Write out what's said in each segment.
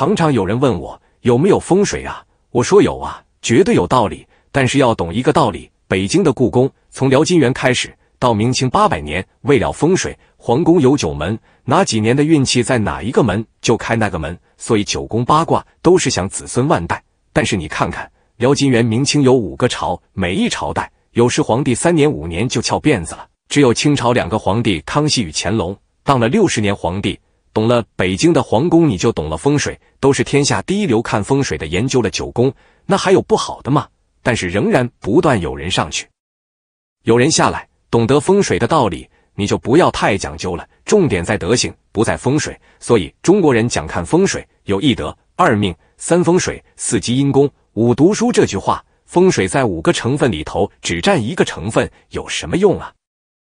常常有人问我有没有风水啊？我说有啊，绝对有道理。但是要懂一个道理，北京的故宫从辽金元开始到明清八百年，为了风水，皇宫有九门，哪几年的运气在哪一个门就开那个门。所以九宫八卦都是想子孙万代。但是你看看辽金元明清有五个朝，每一朝代有时皇帝三年五年就翘辫子了，只有清朝两个皇帝康熙与乾隆当了六十年皇帝。懂了北京的皇宫，你就懂了风水，都是天下第一流看风水的研究了九宫，那还有不好的吗？但是仍然不断有人上去，有人下来。懂得风水的道理，你就不要太讲究了，重点在德行，不在风水。所以中国人讲看风水，有一德、二命、三风水、四积阴功、五读书。这句话，风水在五个成分里头只占一个成分，有什么用啊？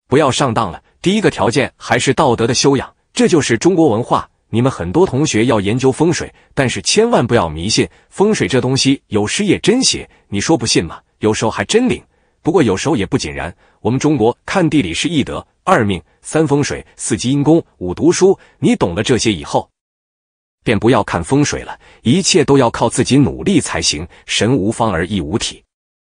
不要上当了。第一个条件还是道德的修养。这就是中国文化。你们很多同学要研究风水，但是千万不要迷信风水这东西，有时也真邪。你说不信吗？有时候还真灵，不过有时候也不尽然。我们中国看地理是易德、二命、三风水、四积阴功、五读书。你懂了这些以后，便不要看风水了，一切都要靠自己努力才行。神无方而亦无体，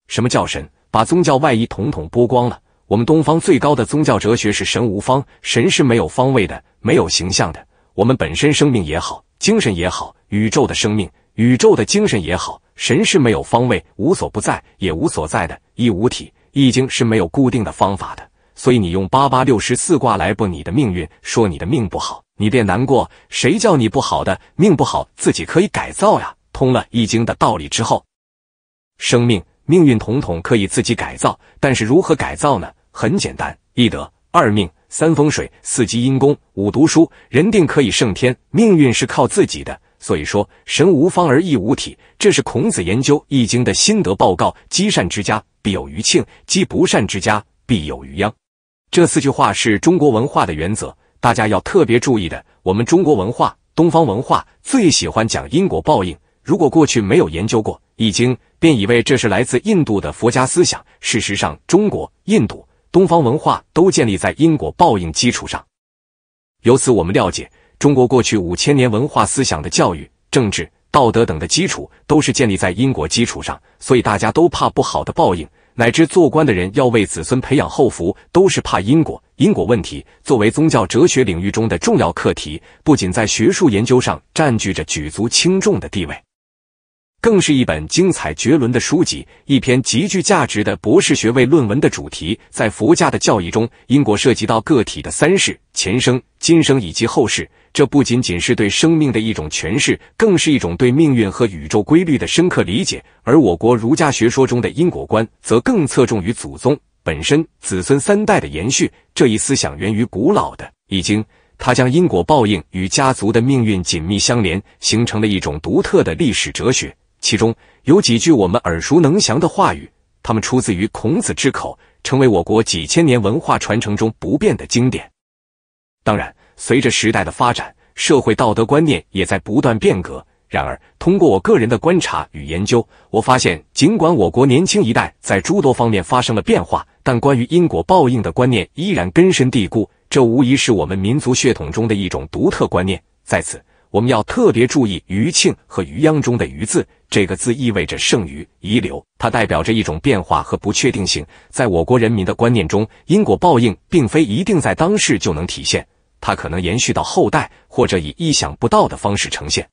什么叫神？把宗教外衣统统剥光了。我们东方最高的宗教哲学是神无方，神是没有方位的，没有形象的。我们本身生命也好，精神也好，宇宙的生命、宇宙的精神也好，神是没有方位，无所不在，也无所在的，一无体。易经是没有固定的方法的，所以你用八八六十四卦来卜你的命运，说你的命不好，你便难过。谁叫你不好的命不好？自己可以改造呀。通了易经的道理之后，生命、命运统统可以自己改造。但是如何改造呢？很简单，一德二命三风水四积阴功五读书，人定可以胜天。命运是靠自己的，所以说神无方而亦无体，这是孔子研究《易经》的心得报告。积善之家必有余庆，积不善之家必有余殃。这四句话是中国文化的原则，大家要特别注意的。我们中国文化、东方文化最喜欢讲因果报应。如果过去没有研究过《易经》，便以为这是来自印度的佛家思想。事实上，中国、印度。东方文化都建立在因果报应基础上，由此我们了解中国过去五千年文化思想的教育、政治、道德等的基础都是建立在因果基础上，所以大家都怕不好的报应，乃至做官的人要为子孙培养后福，都是怕因果。因果问题作为宗教哲学领域中的重要课题，不仅在学术研究上占据着举足轻重的地位。更是一本精彩绝伦的书籍，一篇极具价值的博士学位论文的主题。在佛家的教义中，因果涉及到个体的三世、前生、今生以及后世。这不仅仅是对生命的一种诠释，更是一种对命运和宇宙规律的深刻理解。而我国儒家学说中的因果观，则更侧重于祖宗本身、子孙三代的延续。这一思想源于古老的《易经》，它将因果报应与家族的命运紧密相连，形成了一种独特的历史哲学。其中有几句我们耳熟能详的话语，他们出自于孔子之口，成为我国几千年文化传承中不变的经典。当然，随着时代的发展，社会道德观念也在不断变革。然而，通过我个人的观察与研究，我发现，尽管我国年轻一代在诸多方面发生了变化，但关于因果报应的观念依然根深蒂固。这无疑是我们民族血统中的一种独特观念。在此。我们要特别注意“余庆”和“余央”中的“余”字，这个字意味着剩余、遗留，它代表着一种变化和不确定性。在我国人民的观念中，因果报应并非一定在当世就能体现，它可能延续到后代，或者以意想不到的方式呈现。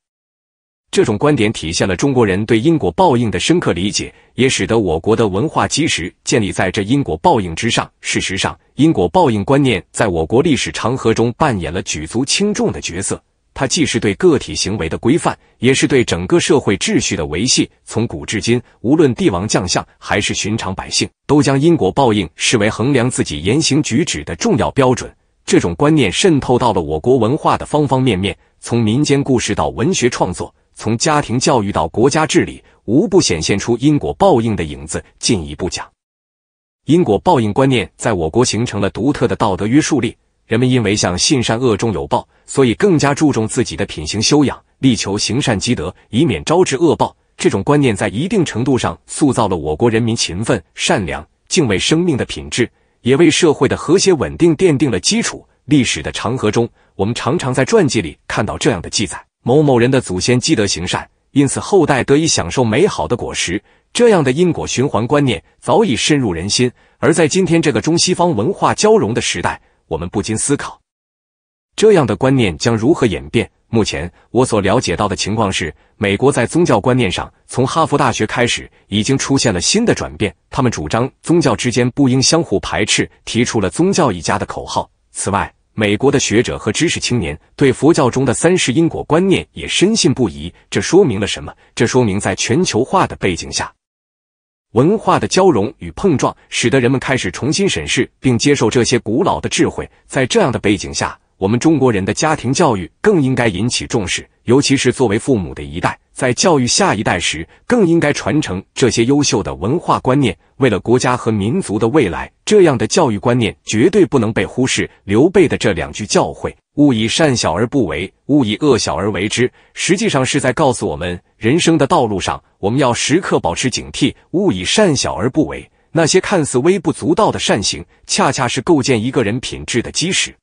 这种观点体现了中国人对因果报应的深刻理解，也使得我国的文化基石建立在这因果报应之上。事实上，因果报应观念在我国历史长河中扮演了举足轻重的角色。它既是对个体行为的规范，也是对整个社会秩序的维系。从古至今，无论帝王将相还是寻常百姓，都将因果报应视为衡量自己言行举止的重要标准。这种观念渗透到了我国文化的方方面面，从民间故事到文学创作，从家庭教育到国家治理，无不显现出因果报应的影子。进一步讲，因果报应观念在我国形成了独特的道德约束力。人们因为向信善恶终有报，所以更加注重自己的品行修养，力求行善积德，以免招致恶报。这种观念在一定程度上塑造了我国人民勤奋、善良、敬畏生命的品质，也为社会的和谐稳定奠定了基础。历史的长河中，我们常常在传记里看到这样的记载：某某人的祖先积德行善，因此后代得以享受美好的果实。这样的因果循环观念早已深入人心。而在今天这个中西方文化交融的时代，我们不禁思考，这样的观念将如何演变？目前我所了解到的情况是，美国在宗教观念上，从哈佛大学开始，已经出现了新的转变。他们主张宗教之间不应相互排斥，提出了“宗教一家”的口号。此外，美国的学者和知识青年对佛教中的三世因果观念也深信不疑。这说明了什么？这说明在全球化的背景下。文化的交融与碰撞，使得人们开始重新审视并接受这些古老的智慧。在这样的背景下。我们中国人的家庭教育更应该引起重视，尤其是作为父母的一代，在教育下一代时，更应该传承这些优秀的文化观念。为了国家和民族的未来，这样的教育观念绝对不能被忽视。刘备的这两句教诲“勿以善小而不为，勿以恶小而为之”，实际上是在告诉我们，人生的道路上，我们要时刻保持警惕。勿以善小而不为，那些看似微不足道的善行，恰恰是构建一个人品质的基石。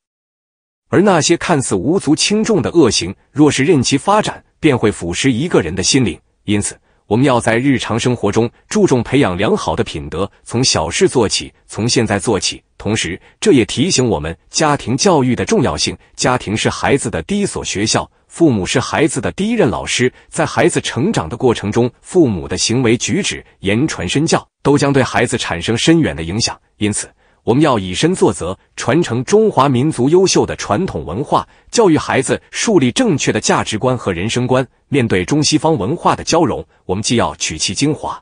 而那些看似无足轻重的恶行，若是任其发展，便会腐蚀一个人的心灵。因此，我们要在日常生活中注重培养良好的品德，从小事做起，从现在做起。同时，这也提醒我们家庭教育的重要性。家庭是孩子的第一所学校，父母是孩子的第一任老师。在孩子成长的过程中，父母的行为举止、言传身教，都将对孩子产生深远的影响。因此，我们要以身作则，传承中华民族优秀的传统文化，教育孩子树立正确的价值观和人生观。面对中西方文化的交融，我们既要取其精华、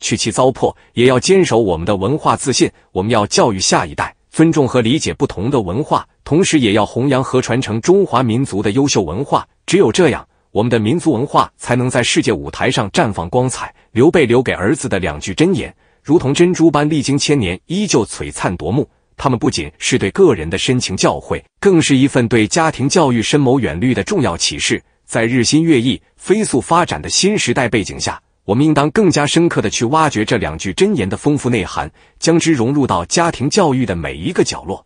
去其糟粕，也要坚守我们的文化自信。我们要教育下一代，尊重和理解不同的文化，同时也要弘扬和传承中华民族的优秀文化。只有这样，我们的民族文化才能在世界舞台上绽放光彩。刘备留给儿子的两句箴言。如同珍珠般历经千年依旧璀璨夺目，它们不仅是对个人的深情教诲，更是一份对家庭教育深谋远虑的重要启示。在日新月异、飞速发展的新时代背景下，我们应当更加深刻的去挖掘这两句箴言的丰富内涵，将之融入到家庭教育的每一个角落，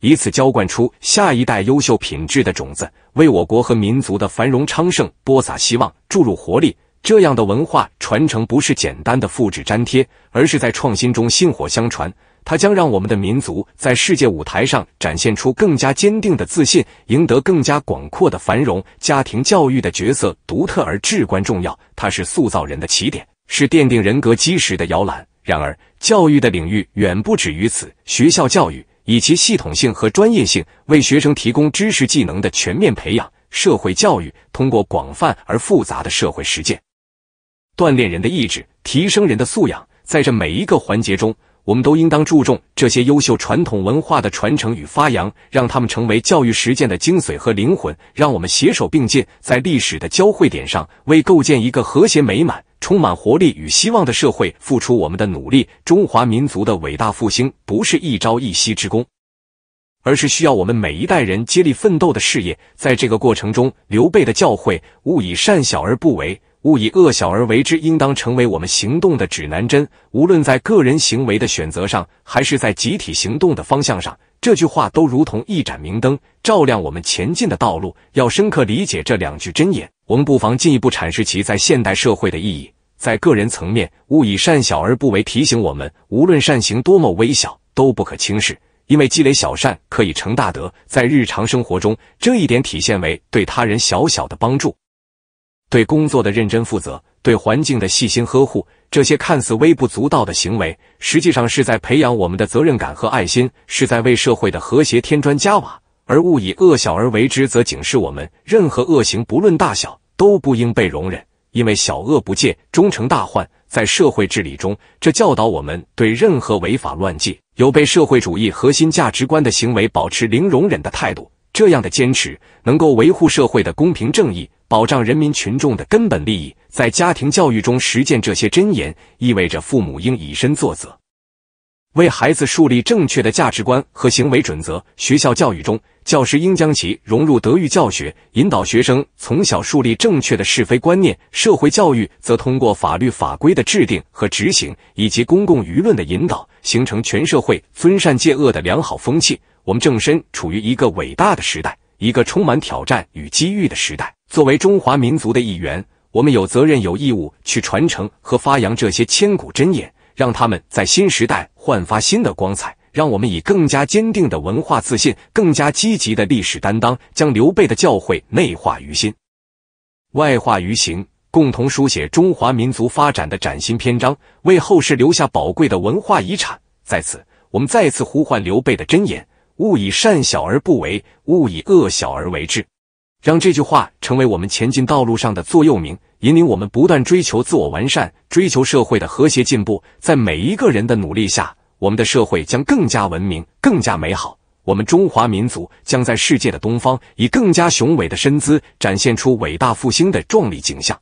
以此浇灌出下一代优秀品质的种子，为我国和民族的繁荣昌盛播撒希望，注入活力。这样的文化传承不是简单的复制粘贴，而是在创新中薪火相传。它将让我们的民族在世界舞台上展现出更加坚定的自信，赢得更加广阔的繁荣。家庭教育的角色独特而至关重要，它是塑造人的起点，是奠定人格基石的摇篮。然而，教育的领域远不止于此。学校教育以其系统性和专业性，为学生提供知识技能的全面培养；社会教育通过广泛而复杂的社会实践。锻炼人的意志，提升人的素养，在这每一个环节中，我们都应当注重这些优秀传统文化的传承与发扬，让他们成为教育实践的精髓和灵魂。让我们携手并进，在历史的交汇点上，为构建一个和谐美满、充满活力与希望的社会付出我们的努力。中华民族的伟大复兴不是一朝一夕之功，而是需要我们每一代人接力奋斗的事业。在这个过程中，刘备的教诲“勿以善小而不为”。勿以恶小而为之，应当成为我们行动的指南针。无论在个人行为的选择上，还是在集体行动的方向上，这句话都如同一盏明灯，照亮我们前进的道路。要深刻理解这两句箴言，我们不妨进一步阐释其在现代社会的意义。在个人层面，勿以善小而不为，提醒我们，无论善行多么微小，都不可轻视，因为积累小善可以成大德。在日常生活中，这一点体现为对他人小小的帮助。对工作的认真负责，对环境的细心呵护，这些看似微不足道的行为，实际上是在培养我们的责任感和爱心，是在为社会的和谐添砖加瓦。而“勿以恶小而为之”则警示我们，任何恶行不论大小，都不应被容忍，因为小恶不戒，终成大患。在社会治理中，这教导我们对任何违法乱纪、有悖社会主义核心价值观的行为，保持零容忍的态度。这样的坚持，能够维护社会的公平正义。保障人民群众的根本利益，在家庭教育中实践这些箴言，意味着父母应以身作则，为孩子树立正确的价值观和行为准则。学校教育中，教师应将其融入德育教学，引导学生从小树立正确的是非观念。社会教育则通过法律法规的制定和执行，以及公共舆论的引导，形成全社会尊善戒恶的良好风气。我们正身处于一个伟大的时代，一个充满挑战与机遇的时代。作为中华民族的一员，我们有责任、有义务去传承和发扬这些千古箴言，让他们在新时代焕发新的光彩。让我们以更加坚定的文化自信，更加积极的历史担当，将刘备的教诲内化于心、外化于行，共同书写中华民族发展的崭新篇章，为后世留下宝贵的文化遗产。在此，我们再次呼唤刘备的箴言：“勿以善小而不为，勿以恶小而为之。”让这句话成为我们前进道路上的座右铭，引领我们不断追求自我完善，追求社会的和谐进步。在每一个人的努力下，我们的社会将更加文明，更加美好。我们中华民族将在世界的东方，以更加雄伟的身姿，展现出伟大复兴的壮丽景象。